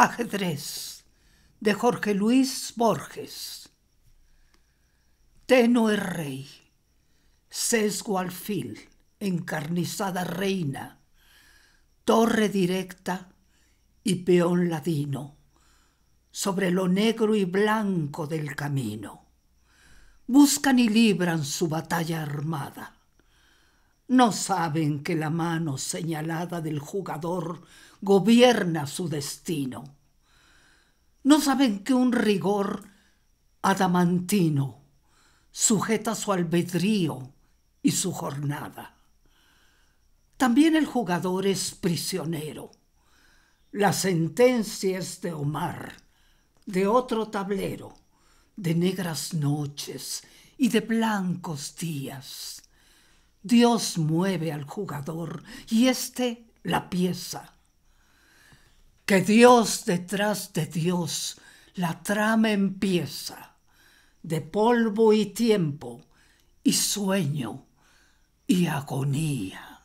Ajedrez de Jorge Luis Borges. Tenue rey, sesgo alfil, encarnizada reina, torre directa y peón ladino, sobre lo negro y blanco del camino. Buscan y libran su batalla armada no saben que la mano señalada del jugador gobierna su destino. No saben que un rigor adamantino sujeta su albedrío y su jornada. También el jugador es prisionero. La sentencia es de Omar, de otro tablero, de negras noches y de blancos días. Dios mueve al jugador y este la pieza. Que Dios detrás de Dios la trama empieza, de polvo y tiempo, y sueño y agonía.